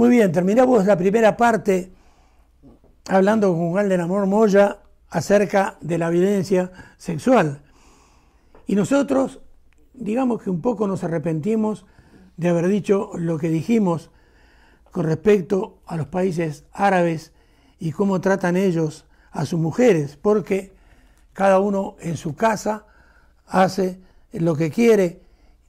Muy bien, terminamos la primera parte hablando con Juan del Amor Moya acerca de la violencia sexual. Y nosotros, digamos que un poco nos arrepentimos de haber dicho lo que dijimos con respecto a los países árabes y cómo tratan ellos a sus mujeres, porque cada uno en su casa hace lo que quiere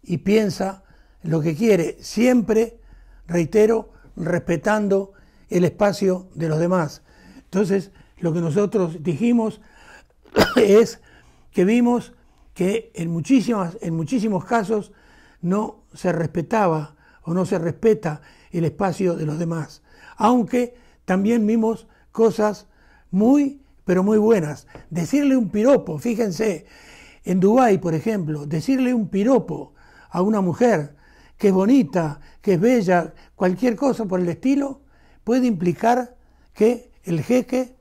y piensa lo que quiere, siempre, reitero, respetando el espacio de los demás. Entonces, lo que nosotros dijimos es que vimos que en, muchísimas, en muchísimos casos no se respetaba o no se respeta el espacio de los demás, aunque también vimos cosas muy, pero muy buenas. Decirle un piropo, fíjense, en Dubái, por ejemplo, decirle un piropo a una mujer que es bonita, que es bella, cualquier cosa por el estilo, puede implicar que el jeque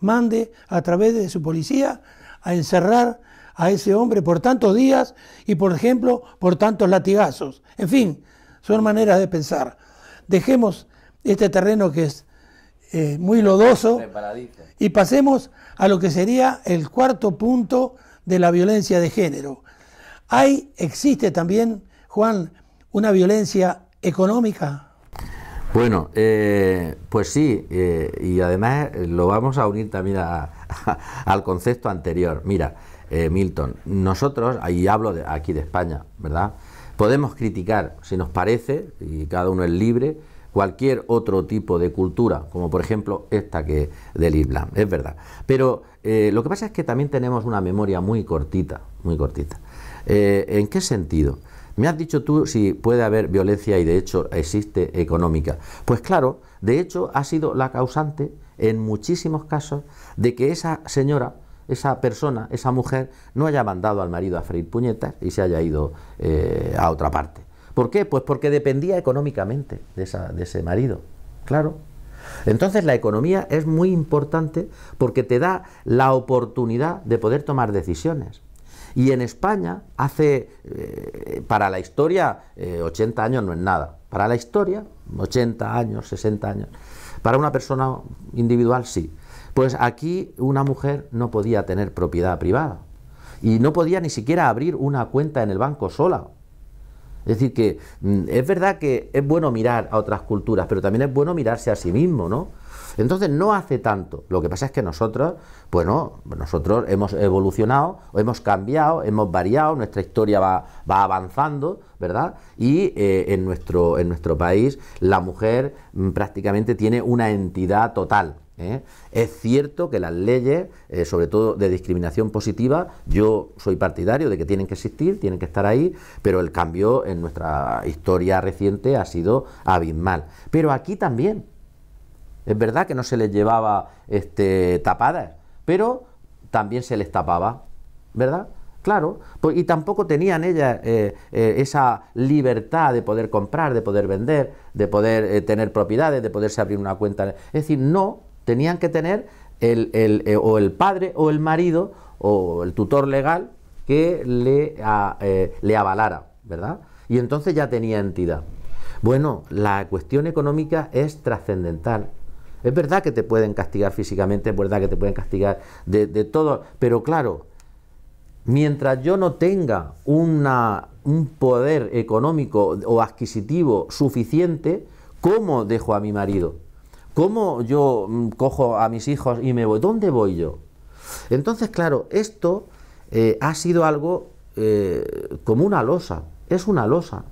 mande a través de su policía a encerrar a ese hombre por tantos días y, por ejemplo, por tantos latigazos. En fin, son maneras de pensar. Dejemos este terreno que es eh, muy lodoso y pasemos a lo que sería el cuarto punto de la violencia de género. Ahí existe también, Juan, una violencia económica. Bueno, eh, pues sí, eh, y además lo vamos a unir también al concepto anterior. Mira, eh, Milton, nosotros, y hablo de, aquí de España, ¿verdad? Podemos criticar, si nos parece, y cada uno es libre, cualquier otro tipo de cultura, como por ejemplo esta que del Islam, es verdad. Pero lo que pasa es que también tenemos una memoria muy cortita, muy cortita. ¿En qué sentido? Me has dicho tú si puede haber violencia y de hecho existe económica. Pues claro, de hecho ha sido la causante en muchísimos casos de que esa señora, esa persona, esa mujer, no haya mandado al marido a freír puñetas y se haya ido eh, a otra parte. ¿Por qué? Pues porque dependía económicamente de, de ese marido. Claro. Entonces la economía es muy importante porque te da la oportunidad de poder tomar decisiones. Y en España, hace, eh, para la historia, 80 eh, años no es nada. Para la historia, 80 años, 60 años. Para una persona individual, sí. Pues aquí una mujer no podía tener propiedad privada y no podía ni siquiera abrir una cuenta en el banco sola. Es decir, que mm, es verdad que es bueno mirar a otras culturas, pero también es bueno mirarse a sí mismo, ¿no? Entonces no hace tanto. Lo que pasa es que nosotros, bueno, nosotros hemos evolucionado, hemos cambiado, hemos variado, nuestra historia va, avanzando, ¿verdad? Y eh, en, nuestro, en nuestro país la mujer mm, prácticamente tiene una entidad total. ¿eh? Es cierto que las leyes, eh, sobre todo de discriminación positiva, yo soy partidario de que tienen que existir, tienen que estar ahí, pero el cambio en nuestra historia reciente ha sido abismal. Pero aquí también, es verdad que no se les llevaba este, tapadas, pero también se les tapaba, ¿verdad? Claro, pues, y tampoco tenían ellas eh, eh, esa libertad de poder comprar, de poder vender, de poder eh, tener propiedades, de poderse abrir una cuenta. Es decir, no, tenían que tener el, o el padre o el marido o el tutor legal que le, le avalara, ¿verdad? Y entonces ya tenía entidad. Bueno, la cuestión económica es trascendental es verdad que te pueden castigar físicamente, es verdad que te pueden castigar de, todo, pero claro, mientras yo no tenga una, un poder económico o adquisitivo suficiente, ¿cómo dejo a mi marido? ¿Cómo yo mm, cojo a mis hijos y me voy? ¿Dónde voy yo? Entonces, claro, esto eh, ha sido algo eh, como una losa, es una losa.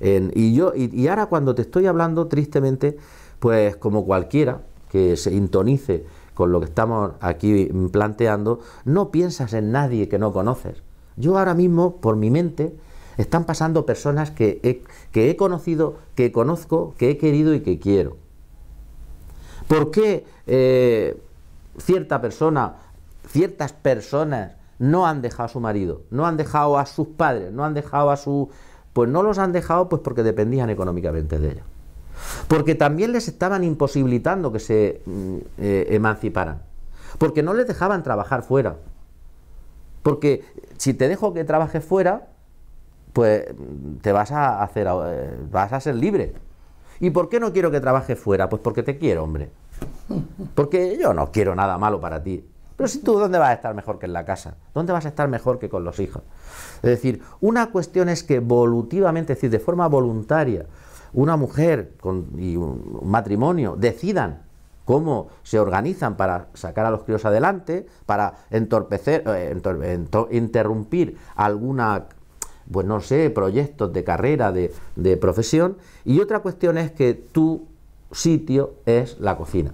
y, yo, y ahora cuando te estoy hablando, tristemente, pues como cualquiera que se intonice con lo que estamos aquí planteando, no piensas en nadie que no conoces. Yo ahora mismo, por mi mente, están pasando personas que he, conocido, que conozco, que he querido y que quiero. ¿Por qué eh, cierta persona, ciertas personas no han dejado a su marido, no han dejado a sus padres, no han dejado a su... Pues no los han dejado pues porque dependían económicamente de ellos porque también les estaban imposibilitando que se mm, eh, emanciparan, porque no les dejaban trabajar fuera, porque si te dejo que trabajes fuera, pues mm, te vas a hacer, eh, vas a ser libre. ¿Y por qué no quiero que trabajes fuera? Pues porque te quiero, hombre. Porque yo no quiero nada malo para ti. Pero si tú, ¿dónde vas a estar mejor que en la casa? ¿Dónde vas a estar mejor que con los hijos? Es decir, una cuestión es que evolutivamente, es decir, de forma voluntaria, una mujer con, y un matrimonio decidan cómo se organizan para sacar a los críos adelante, para entorpecer, eh, interrumpir alguna, pues no sé, proyectos de carrera, de, de profesión. Y otra cuestión es que tu sitio es la cocina,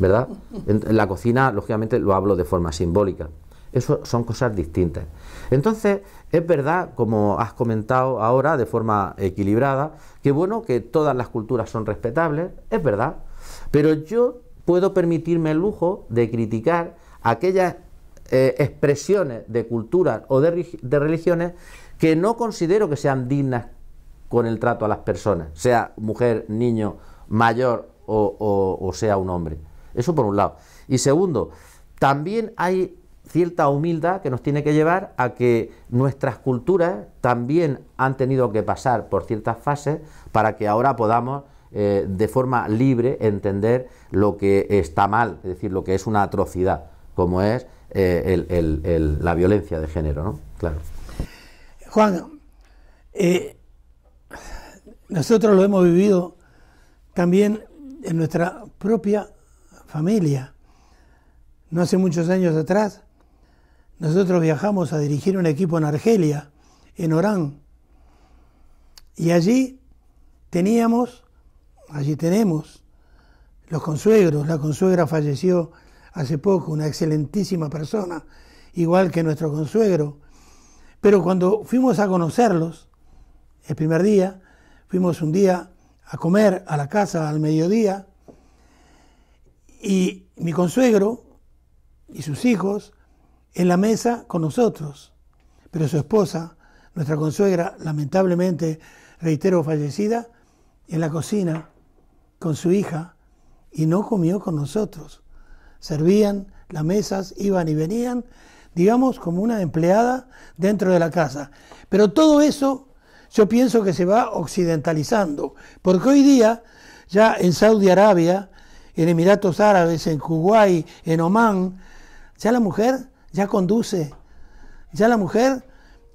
¿verdad? En la cocina, lógicamente, lo hablo de forma simbólica. Eso son cosas distintas. Entonces, es verdad, como has comentado ahora de forma equilibrada, que bueno, que todas las culturas son respetables, es verdad, pero yo puedo permitirme el lujo de criticar aquellas eh, expresiones de culturas o de, religiones que no considero que sean dignas con el trato a las personas, sea mujer, niño, mayor o, sea un hombre. Eso por un lado. Y segundo, también hay cierta humildad que nos tiene que llevar a que nuestras culturas también han tenido que pasar por ciertas fases para que ahora podamos eh, de forma libre entender lo que está mal, es decir, lo que es una atrocidad, como es eh, la violencia de género, ¿no? Claro. Juan, eh, nosotros lo hemos vivido también en nuestra propia familia. No hace muchos años atrás nosotros viajamos a dirigir un equipo en Argelia, en Orán, y allí teníamos, allí tenemos, los consuegros, la consuegra falleció hace poco, una excelentísima persona, igual que nuestro consuegro. Pero cuando fuimos a conocerlos, el primer día, fuimos un día a comer a la casa al mediodía, y mi consuegro y sus hijos en la mesa con nosotros. Pero su esposa, nuestra consuegra, lamentablemente, reitero, fallecida, en la cocina con su hija y no comió con nosotros. Servían las mesas, iban y venían, digamos, como una empleada dentro de la casa. Pero todo eso yo pienso que se va occidentalizando, porque hoy día ya en Saudi Arabia, en Emiratos Árabes, en Kuwait, en Omán, ya la mujer ya conduce. Ya la mujer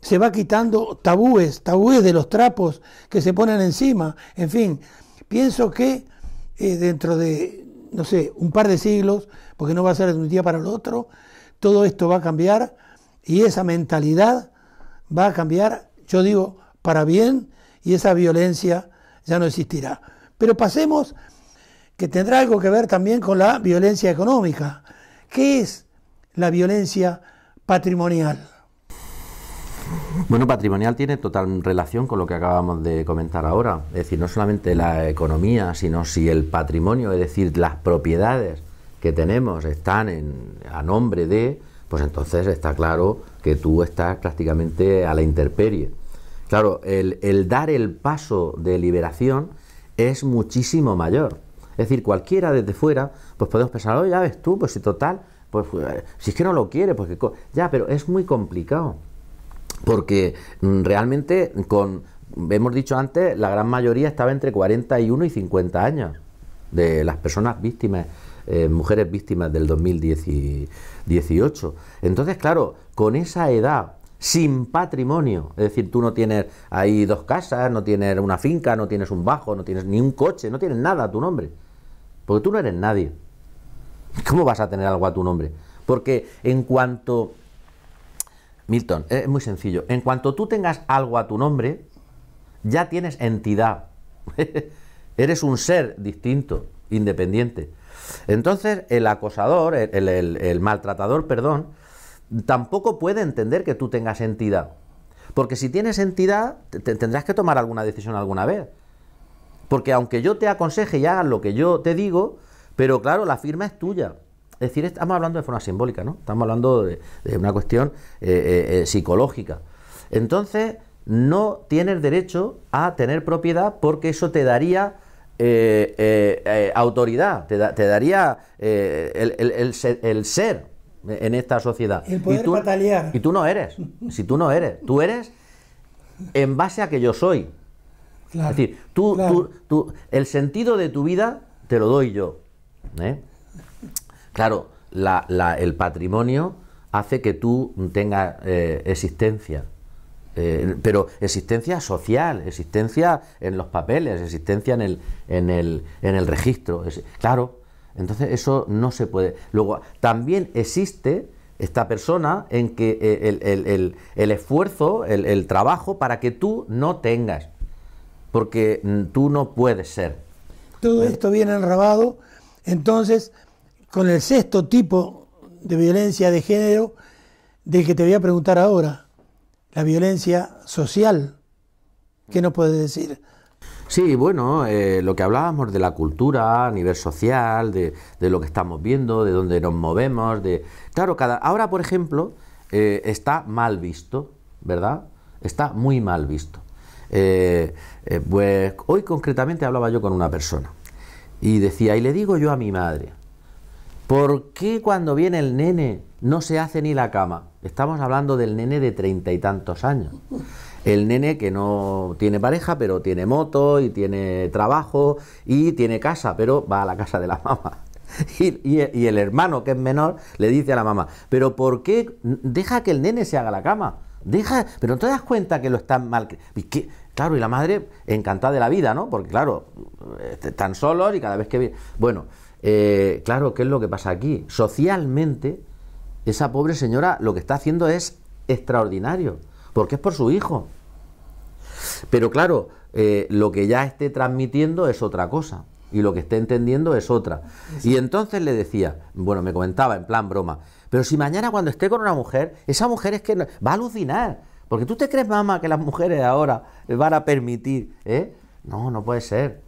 se va quitando tabúes, tabúes de los trapos que se ponen encima. En fin, pienso que eh, dentro de, no sé, un par de siglos, porque no va a ser de un día para el otro, todo esto va a cambiar y esa mentalidad va a cambiar, yo digo, para bien y esa violencia ya no existirá. Pero pasemos, que tendrá algo que ver también con la violencia económica. ¿Qué es la violencia patrimonial. Bueno, patrimonial tiene total relación con lo que acabamos de comentar ahora. Es decir, no solamente la economía, sino si el patrimonio, es decir, las propiedades que tenemos están en, a nombre de, pues entonces está claro que tú estás prácticamente a la interperie... Claro, el, dar el paso de liberación es muchísimo mayor. Es decir, cualquiera desde fuera, pues podemos pensar, oye, ya ves tú, pues si total, pues, pues si es que no lo quiere, porque pues ya, pero es muy complicado. Porque mm, realmente con, hemos dicho antes, la gran mayoría estaba entre 41 y 50 años de las personas víctimas, eh, mujeres víctimas del 2018. Entonces, claro, con esa edad, sin patrimonio, es decir, tú no tienes ahí dos casas, no tienes una finca, no tienes un bajo, no tienes ni un coche, no tienes nada a tu nombre, porque tú no eres nadie. ¿Cómo vas a tener algo a tu nombre? Porque en cuanto... Milton, eh, es muy sencillo. En cuanto tú tengas algo a tu nombre, ya tienes entidad. Eres un ser distinto, independiente. Entonces, el acosador, el, maltratador, perdón, tampoco puede entender que tú tengas entidad. Porque si tienes entidad, tendrás que tomar alguna decisión alguna vez. Porque aunque yo te aconseje y lo que yo te digo, pero claro, la firma es tuya. Es decir, estamos hablando de forma simbólica, ¿no? Estamos hablando de, una cuestión eh, eh, eh, psicológica. Entonces, no tienes derecho a tener propiedad porque eso te daría autoridad, te, daría el, ser, en esta sociedad. El y tú, Y tú no eres. Si tú no eres, tú eres en base a que yo soy. es decir, tú, tú, tú, el sentido de tu vida te lo doy yo. ¿eh? Claro, el patrimonio hace que tú tengas eh, existencia, eh, pero existencia social, existencia en los papeles, existencia en el, en el, en el registro. claro, entonces eso no se puede. Luego, también existe esta persona en que el, el, el, el esfuerzo, el, trabajo para que tú no tengas, porque mm, tú no puedes ser. Todo esto viene enrabado entonces, con el sexto tipo de violencia de género, del que te voy a preguntar ahora, la violencia social, ¿qué nos puedes decir? Sí, bueno, eh, lo que hablábamos de la cultura a nivel social, de, lo que estamos viendo, de dónde nos movemos, de... Claro, cada... ahora, por ejemplo, eh, está mal visto, ¿verdad? Está muy mal visto. Eh, pues hoy concretamente hablaba yo con una persona y decía, y le digo yo a mi madre, ¿por qué cuando viene el nene no se hace ni la cama? Estamos hablando del nene de treinta y tantos años. El nene que no tiene pareja, pero tiene moto y tiene trabajo y tiene casa, pero va a la casa de la mamá. Y, el hermano, que es menor, le dice a la mamá, pero ¿por qué deja que el nene se haga la cama? Deja, pero no te das cuenta que lo están mal... Claro, y la madre encantada de la vida, ¿no? Porque claro, están solos y cada vez que... Bueno, eh, claro, ¿qué es lo que pasa aquí? Socialmente, esa pobre señora lo que está haciendo es extraordinario, porque es por su hijo. Pero claro, eh, lo que ya esté transmitiendo es otra cosa y lo que esté entendiendo es otra. Y entonces le decía, bueno, me comentaba en plan broma, pero si mañana cuando esté con una mujer, esa mujer es que va a alucinar, porque tú te crees, mamá, que las mujeres ahora van a permitir. ¿eh? No, no puede ser.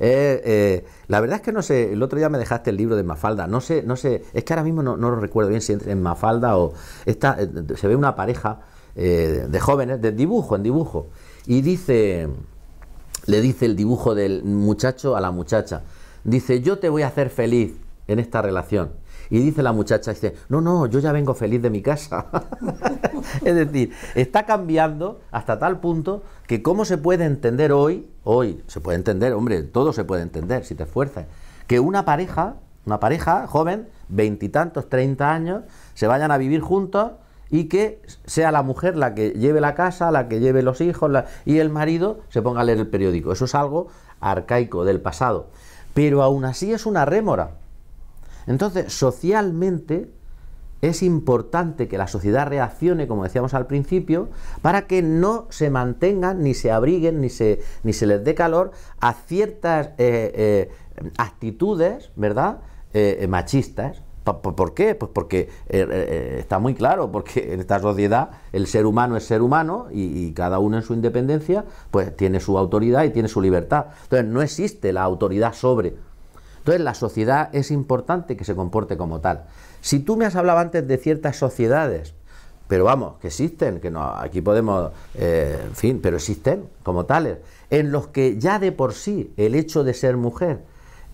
Eh, eh, la verdad es que no sé, el otro día me dejaste el libro de Mafalda, no sé, no sé, es que ahora mismo no, lo recuerdo bien si en Mafalda o esta, eh, se ve una pareja de jóvenes, de dibujo en dibujo, y dice, le dice el dibujo del muchacho a la muchacha, dice, yo te voy a hacer feliz en esta relación. Y dice la muchacha, dice, no, no, yo ya vengo feliz de mi casa. es decir, está cambiando hasta tal punto que cómo se puede entender hoy, hoy se puede entender, hombre, todo se puede entender si te esfuerzas, que una pareja, una pareja joven, veintitantos, treinta años, se vayan a vivir juntos y que sea la mujer la que lleve la casa, la que lleve los hijos y el marido se ponga a leer el periódico. Eso es algo arcaico del pasado. Pero aún así es una rémora. Entonces, socialmente es importante que la sociedad reaccione, como decíamos al principio, para que no se mantengan, ni se abriguen, ni se, les dé calor a ciertas eh, eh, actitudes, ¿verdad?, eh, machistas. ¿Por qué? Pues porque está muy claro, porque en esta sociedad el ser humano es ser humano y, y, cada uno en su independencia pues tiene su autoridad y tiene su libertad. Entonces no existe la autoridad sobre, entonces la sociedad es importante que se comporte como tal. Si tú me has hablado antes de ciertas sociedades, pero vamos, que existen, que no, aquí podemos, eh, en fin, pero existen como tales, en los que ya de por sí el hecho de ser mujer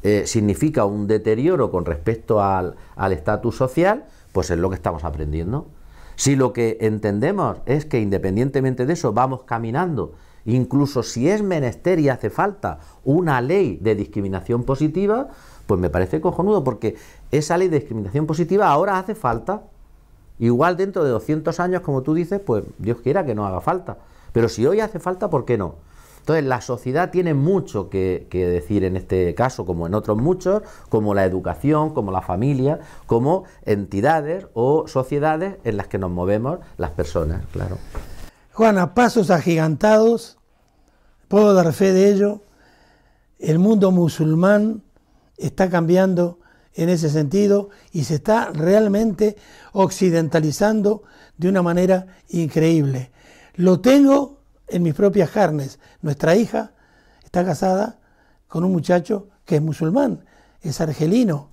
eh, significa un deterioro con respecto al estatus social, pues es lo que estamos aprendiendo. Si lo que entendemos es que independientemente de eso vamos caminando incluso si es menester y hace falta una ley de discriminación positiva, pues me parece cojonudo, porque esa ley de discriminación positiva ahora hace falta. Igual dentro de 200 años, como tú dices, pues Dios quiera que no haga falta. Pero si hoy hace falta, ¿por qué no? Entonces, la sociedad tiene mucho que, que, decir en este caso, como en otros muchos, como la educación, como la familia, como entidades o sociedades en las que nos movemos las personas, claro. Juan, a pasos agigantados, puedo dar fe de ello, el mundo musulmán está cambiando en ese sentido y se está realmente occidentalizando de una manera increíble. Lo tengo en mis propias carnes. Nuestra hija está casada con un muchacho que es musulmán, es argelino,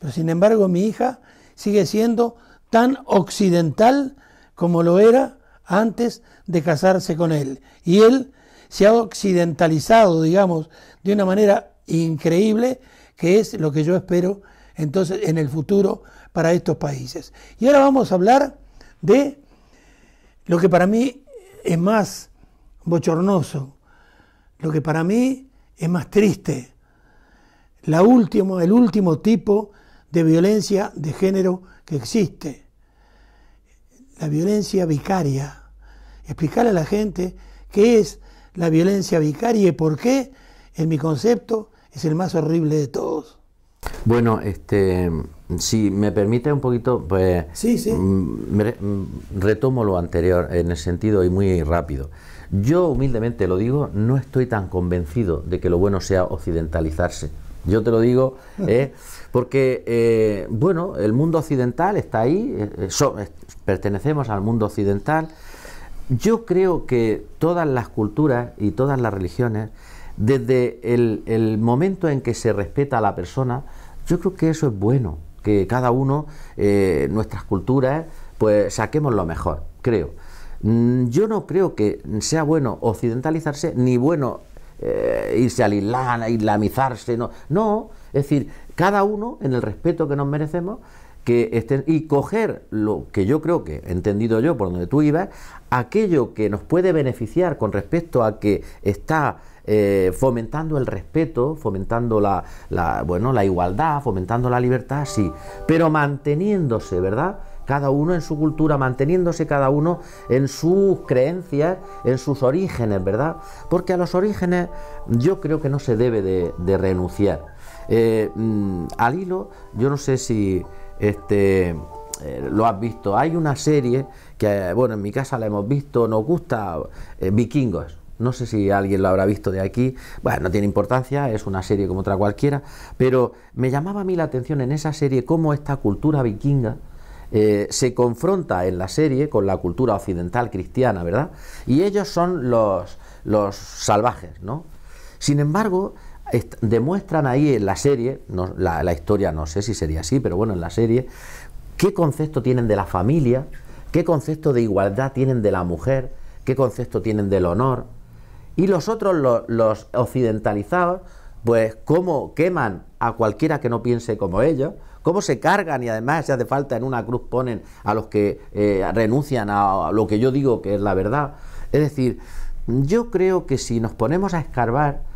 pero sin embargo mi hija sigue siendo tan occidental como lo era antes de casarse con él. Y él se ha occidentalizado, digamos, de una manera increíble, que es lo que yo espero entonces en el futuro para estos países. Y ahora vamos a hablar de lo que para mí es más bochornoso, lo que para mí es más triste, la último, el último tipo de violencia de género que existe, la violencia vicaria explicarle a la gente qué es la violencia vicaria y por qué, en mi concepto, es el más horrible de todos. Bueno, este, si me permite un poquito, pues sí, sí. Mm, mm, retomo lo anterior en el sentido y muy rápido. Yo humildemente lo digo, no estoy tan convencido de que lo bueno sea occidentalizarse. Yo te lo digo, ¿eh? porque, eh, bueno, el mundo occidental está ahí, eh, pertenecemos al mundo occidental, yo creo que todas las culturas y todas las religiones, desde el, momento en que se respeta a la persona, yo creo que eso es bueno, que cada uno, eh, nuestras culturas, pues saquemos lo mejor, creo. Mm, yo no creo que sea bueno occidentalizarse ni bueno eh, irse al Islam, islamizarse, no. No, es decir, cada uno, en el respeto que nos merecemos, que estén, y coger lo que yo creo que he entendido yo por donde tú ibas, aquello que nos puede beneficiar con respecto a que está eh, fomentando el respeto, fomentando la, bueno, la igualdad, fomentando la libertad, sí, pero manteniéndose, ¿verdad? cada uno en su cultura, manteniéndose cada uno en sus creencias, en sus orígenes, ¿verdad? Porque a los orígenes yo creo que no se debe de, renunciar. Eh, mm, al hilo, yo no sé si este, eh, lo has visto. Hay una serie que, bueno, en mi casa la hemos visto, nos gusta, eh, Vikingos. No sé si alguien lo habrá visto de aquí. Bueno, no tiene importancia, es una serie como otra cualquiera. Pero me llamaba a mí la atención en esa serie cómo esta cultura vikinga eh, se confronta en la serie con la cultura occidental cristiana, ¿verdad? Y ellos son los, los salvajes, ¿no? Sin embargo, demuestran ahí en la serie, la, historia no sé si sería así, pero bueno, en la serie, qué concepto tienen de la familia, qué concepto de igualdad tienen de la mujer, qué concepto tienen del honor. Y los otros, los, occidentalizados, pues cómo queman a cualquiera que no piense como ellos, cómo se cargan y además si hace falta en una cruz ponen a los que eh, renuncian a lo que yo digo que es la verdad. Es decir, yo creo que si nos ponemos a escarbar,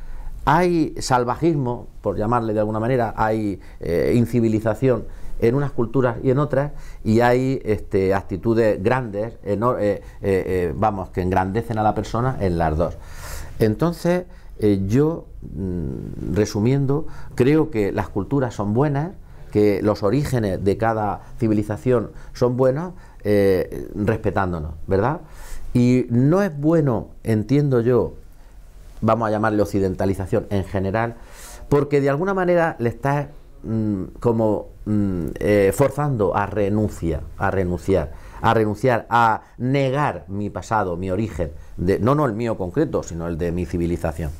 hay salvajismo, por llamarle de alguna manera, hay eh, incivilización en unas culturas y en otras, y hay este, actitudes grandes, eh, eh, vamos, que engrandecen a la persona en las dos. Entonces, yo, mm, resumiendo, creo que las culturas son buenas, que los orígenes de cada civilización son buenos, respetándonos, ¿verdad? Y no es bueno, entiendo yo, vamos a llamarle occidentalización en general, porque de alguna manera le está... Mm, como mm, eh, forzando a renunciar, a renunciar, a renunciar, a negar mi pasado, mi origen, no no el mío concreto, sino el de mi civilización.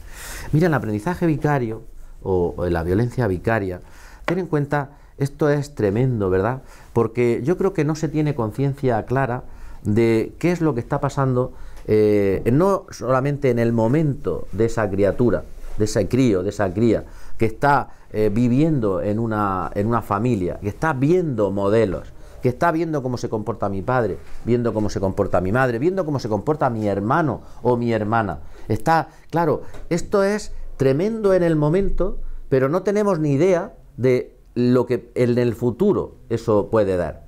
Mira, el aprendizaje vicario o, o la violencia vicaria, ten en cuenta, esto es tremendo, ¿verdad? Porque yo creo que no se tiene conciencia clara de qué es lo que está pasando eh, no solamente en el momento de esa criatura, de ese crío, de esa cría, que está eh, viviendo en una, en una familia, que está viendo modelos, que está viendo cómo se comporta mi padre, viendo cómo se comporta mi madre, viendo cómo se comporta mi hermano o mi hermana. Está, claro, esto es tremendo en el momento, pero no tenemos ni idea de lo que en el futuro eso puede dar.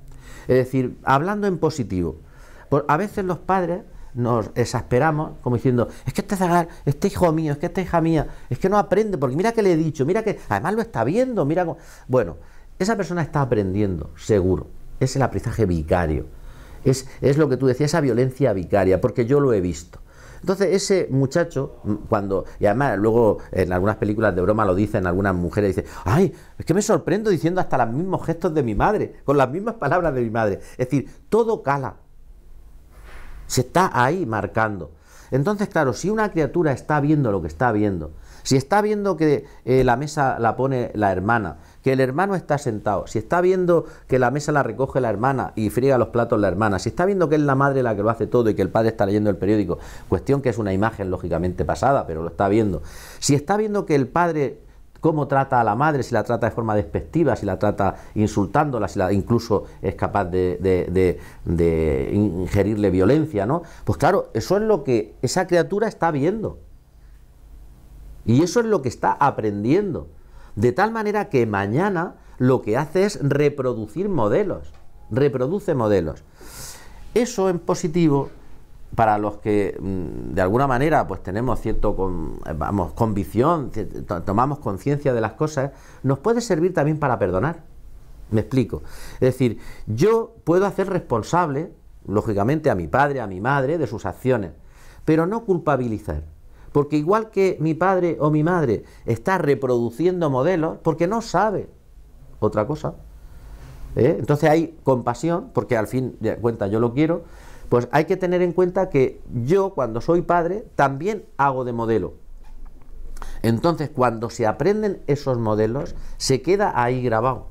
Es decir, hablando en positivo, por, a veces los padres nos exasperamos, como diciendo, es que este zagal, este hijo mío, es que esta hija mía, es que no aprende, porque mira que le he dicho, mira que además lo está viendo, mira cómo... Bueno, esa persona está aprendiendo, seguro. Es el aprendizaje vicario. Es, es lo que tú decías, esa violencia vicaria, porque yo lo he visto. Entonces ese muchacho, mm, cuando, y además luego en algunas películas de broma lo dicen algunas mujeres, dicen, ay, es que me sorprendo diciendo hasta los mismos gestos de mi madre, con las mismas palabras de mi madre. Es decir, todo cala, se está ahí marcando. Entonces, claro, si una criatura está viendo lo que está viendo, si está viendo que eh, la mesa la pone la hermana, que el hermano está sentado, si está viendo que la mesa la recoge la hermana y friega los platos la hermana, si está viendo que es la madre la que lo hace todo y que el padre está leyendo el periódico, cuestión que es una imagen lógicamente pasada, pero lo está viendo, si está viendo que el padre cómo trata a la madre, si la trata de forma despectiva, si la trata insultándola, si la, incluso es capaz de, ingerirle violencia, ¿no? Pues claro, eso es lo que esa criatura está viendo. Y eso es lo que está aprendiendo. De tal manera que mañana lo que hace es reproducir modelos. Reproduce modelos. Eso en positivo para los que mm, de alguna manera pues tenemos cierto eh, vamos convicción tomamos conciencia de las cosas nos puede servir también para perdonar me explico es decir yo puedo hacer responsable lógicamente a mi padre a mi madre de sus acciones pero no culpabilizar porque igual que mi padre o mi madre está reproduciendo modelos porque no sabe otra cosa ¿eh? entonces hay compasión porque al fin de cuentas yo lo quiero pues hay que tener en cuenta que yo cuando soy padre también hago de modelo. Entonces, cuando se aprenden esos modelos, se queda ahí grabado.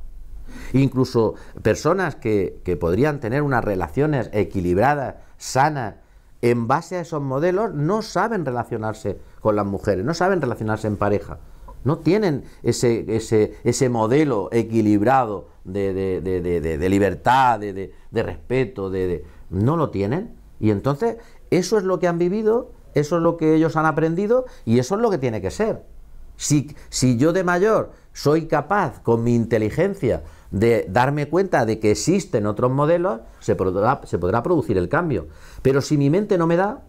Incluso personas que, podrían tener unas relaciones equilibradas, sanas, en base a esos modelos, no saben relacionarse con las mujeres, no saben relacionarse en pareja. No tienen ese, ese, modelo equilibrado de libertad, de, respeto, de, no lo tienen. Y entonces eso es lo que han vivido, eso es lo que ellos han aprendido y eso es lo que tiene que ser. Si, si yo de mayor soy capaz con mi inteligencia de darme cuenta de que existen otros modelos, se podrá, se podrá producir el cambio. Pero si mi mente no me da,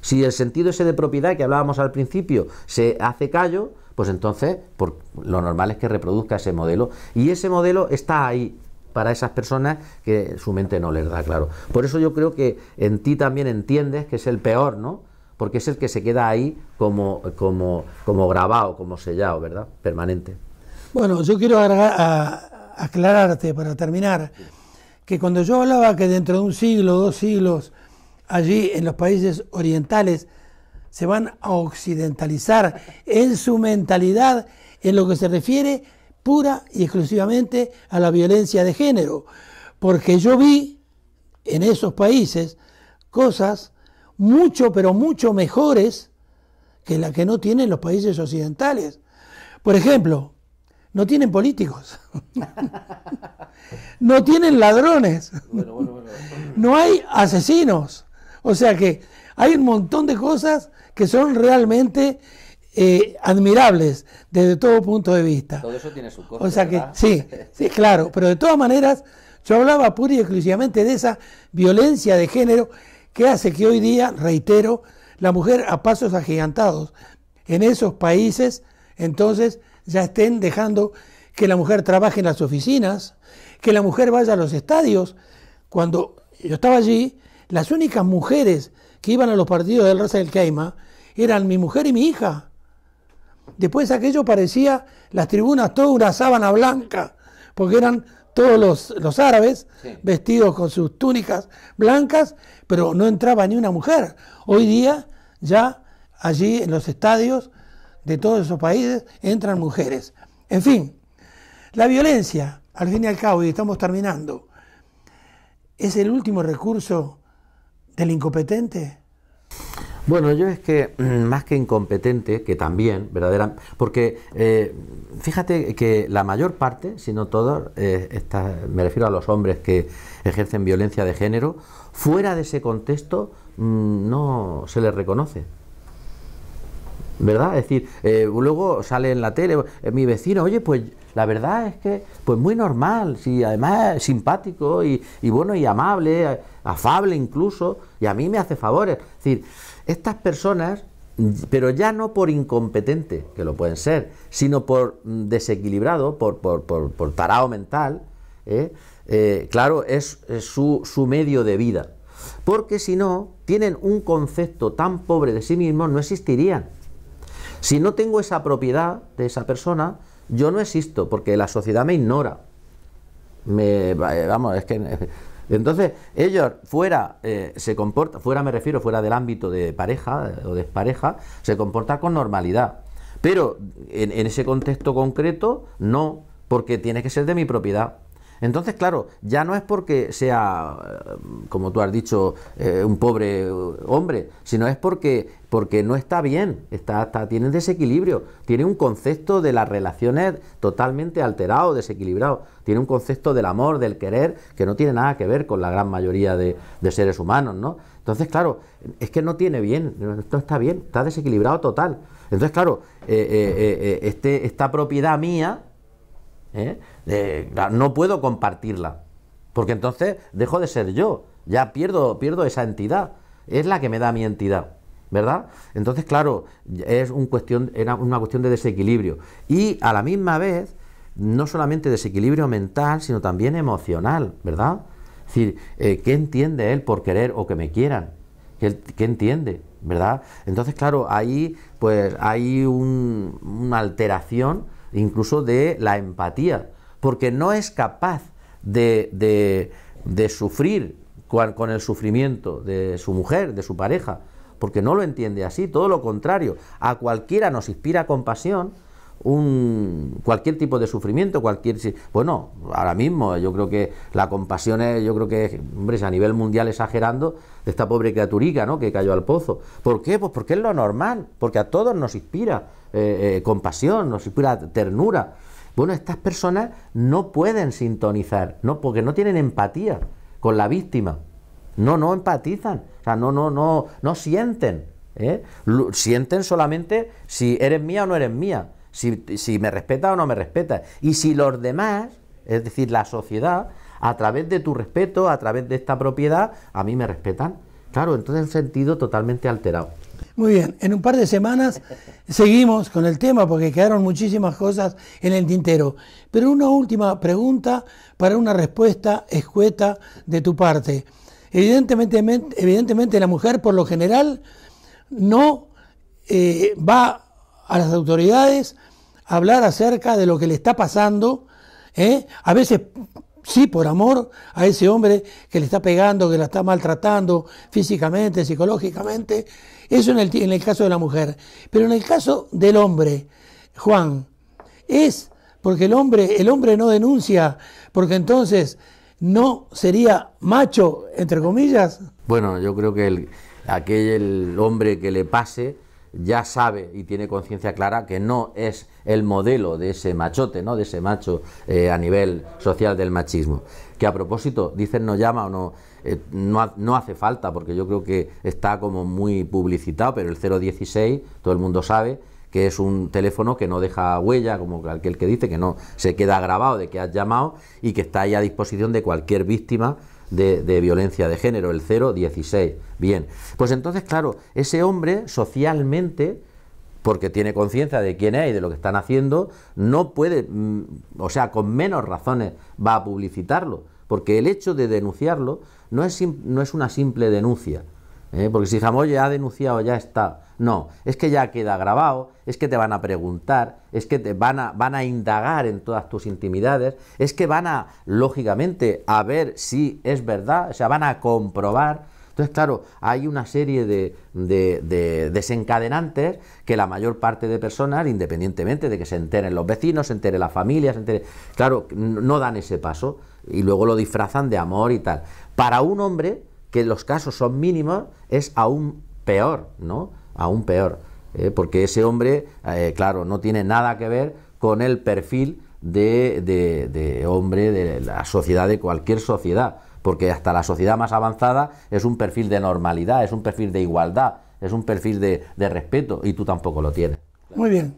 si el sentido ese de propiedad que hablábamos al principio se hace callo, pues entonces por, lo normal es que reproduzca ese modelo. Y ese modelo está ahí para esas personas que su mente no les da claro. Por eso yo creo que en ti también entiendes que es el peor, ¿no? Porque es el que se queda ahí como, como, como grabado, como sellado, ¿verdad? Permanente. Bueno, yo quiero aclararte para terminar que cuando yo hablaba que dentro de un siglo, dos siglos, allí en los países orientales se van a occidentalizar en su mentalidad en lo que se refiere pura y exclusivamente a la violencia de género, porque yo vi en esos países cosas mucho, pero mucho mejores que las que no tienen los países occidentales. Por ejemplo, no tienen políticos, no tienen ladrones, no hay asesinos. O sea que hay un montón de cosas que son realmente eh, admirables desde todo punto de vista. Todo eso tiene su costo. O sea que, sí, sí, claro, pero de todas maneras, yo hablaba pura y exclusivamente de esa violencia de género que hace que hoy día, reitero, la mujer a pasos agigantados en esos países, entonces ya estén dejando que la mujer trabaje en las oficinas, que la mujer vaya a los estadios. Cuando yo estaba allí, las únicas mujeres que iban a los partidos del Raza del Queima eran mi mujer y mi hija. Después aquello parecía las tribunas toda una sábana blanca, porque eran todos los, árabes vestidos con sus túnicas blancas, pero no entraba ni una mujer. Hoy día ya allí en los estadios de todos esos países entran mujeres. En fin, la violencia, al fin y al cabo, y estamos terminando, es el último recurso del incompetente. Bueno, yo es que mm, más que incompetente, que también, verdadera, porque eh, fíjate que la mayor parte, si no todos, eh, me refiero a los hombres que ejercen violencia de género, fuera de ese contexto mm, no se les reconoce. ¿Verdad? Es decir, eh, luego sale en la tele mi vecino, oye, pues la verdad es que, pues muy normal, Si además simpático y, y bueno y amable, afable incluso, y a mí me hace favores. Es decir, estas personas, pero ya no por incompetente, que lo pueden ser, sino por mm, desequilibrado, por, por, tarao mental, ¿eh? Eh, claro, es, su, medio de vida. Porque si no, tienen un concepto tan pobre de sí mismos, no existirían. Si no tengo esa propiedad de esa persona, yo no existo, porque la sociedad me ignora. Me, vamos, es que entonces, ellos fuera eh, se comporta fuera me refiero, fuera del ámbito de pareja eh, o despareja, se comporta con normalidad. Pero en ese contexto concreto, no, porque tiene que ser de mi propiedad. Entonces, claro, ya no es porque sea, eh, como tú has dicho, eh, un pobre eh, hombre, sino es porque, porque no está bien, está, tiene desequilibrio, tiene un concepto de las relaciones totalmente alterado, desequilibrado, tiene un concepto del amor, del querer, que no tiene nada que ver con la gran mayoría de, seres humanos, ¿no? Entonces, claro, es que no tiene bien, no está bien, está desequilibrado total. Entonces, claro, este, esta propiedad mía, ¿eh? no puedo compartirla, porque entonces dejo de ser yo, ya pierdo, pierdo esa entidad, es la que me da mi entidad. ¿Verdad? Entonces, claro, es un cuestión, era una cuestión de desequilibrio. Y a la misma vez, no solamente desequilibrio mental, sino también emocional, ¿verdad? Es decir, eh, ¿qué entiende él por querer o que me quieran? ¿Qué, entiende? ¿Verdad? Entonces, claro, ahí pues hay una alteración incluso de la empatía, porque no es capaz de, de, sufrir con, el sufrimiento de su mujer, de su pareja, porque no lo entiende así, todo lo contrario, a cualquiera nos inspira compasión, cualquier tipo de sufrimiento, cualquier bueno, ahora mismo yo creo que la compasión es, yo creo que hombre, a nivel mundial exagerando de esta pobre criaturica, ¿no? que cayó al pozo. ¿Por qué? Pues porque es lo normal, porque a todos nos inspira. Eh, eh, compasión, o si pura ternura. Bueno, estas personas no pueden sintonizar, no, porque no tienen empatía con la víctima. No, no empatizan, o sea, no, no, no, no sienten. ¿eh? Sienten solamente si eres mía o no eres mía, si, si me respeta o no me respeta. Y si los demás, es decir, la sociedad, a través de tu respeto, a través de esta propiedad, a mí me respetan. Claro, entonces en sentido totalmente alterado. Muy bien, en un par de semanas seguimos con el tema porque quedaron muchísimas cosas en el tintero. Pero una última pregunta para una respuesta escueta de tu parte. Evidentemente, evidentemente la mujer por lo general no eh, va a las autoridades a hablar acerca de lo que le está pasando. ¿eh? A veces sí, por amor a ese hombre que le está pegando, que la está maltratando físicamente, psicológicamente. Eso en el, en el caso de la mujer. Pero en el caso del hombre, Juan, es porque el hombre, el hombre no denuncia, porque entonces no sería macho, entre comillas. Bueno, yo creo que aquel hombre que le pase ya sabe y tiene conciencia clara que no es el modelo de ese machote, ¿no? de ese macho eh, a nivel social del machismo. Que a propósito, dicen no llama o no, eh, no, no, hace falta, porque yo creo que está como muy publicitado, pero el 016, todo el mundo sabe que es un teléfono que no deja huella, como aquel que dice, que no se queda grabado de que has llamado y que está ahí a disposición de cualquier víctima de, violencia de género, el 0,16. Bien, pues entonces, claro, ese hombre socialmente porque tiene conciencia de quién es y de lo que están haciendo, no puede, mm, o sea, con menos razones va a publicitarlo, porque el hecho de denunciarlo no es, no es una simple denuncia, ¿Eh? Porque si Jamón ya ha denunciado, ya está. No, es que ya queda grabado, es que te van a preguntar, es que te van a, van a indagar en todas tus intimidades, es que van a, lógicamente, a ver si es verdad, o sea, van a comprobar. Entonces, claro, hay una serie de, desencadenantes que la mayor parte de personas, independientemente de que se enteren los vecinos, se enteren las familias se claro, no dan ese paso y luego lo disfrazan de amor y tal. Para un hombre, que los casos son mínimos, es aún peor, ¿no? Aún peor. ¿eh? porque ese hombre, eh, claro, no tiene nada que ver con el perfil de, hombre de la sociedad, de cualquier sociedad, porque hasta la sociedad más avanzada es un perfil de normalidad, es un perfil de igualdad, es un perfil de, respeto, y tú tampoco lo tienes. Muy bien,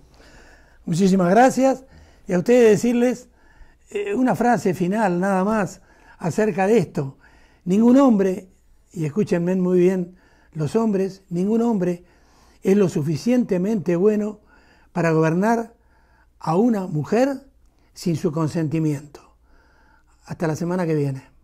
muchísimas gracias, y a ustedes decirles eh, una frase final nada más acerca de esto. Ningún hombre y escúchenme muy bien, los hombres, ningún hombre es lo suficientemente bueno para gobernar a una mujer sin su consentimiento. Hasta la semana que viene.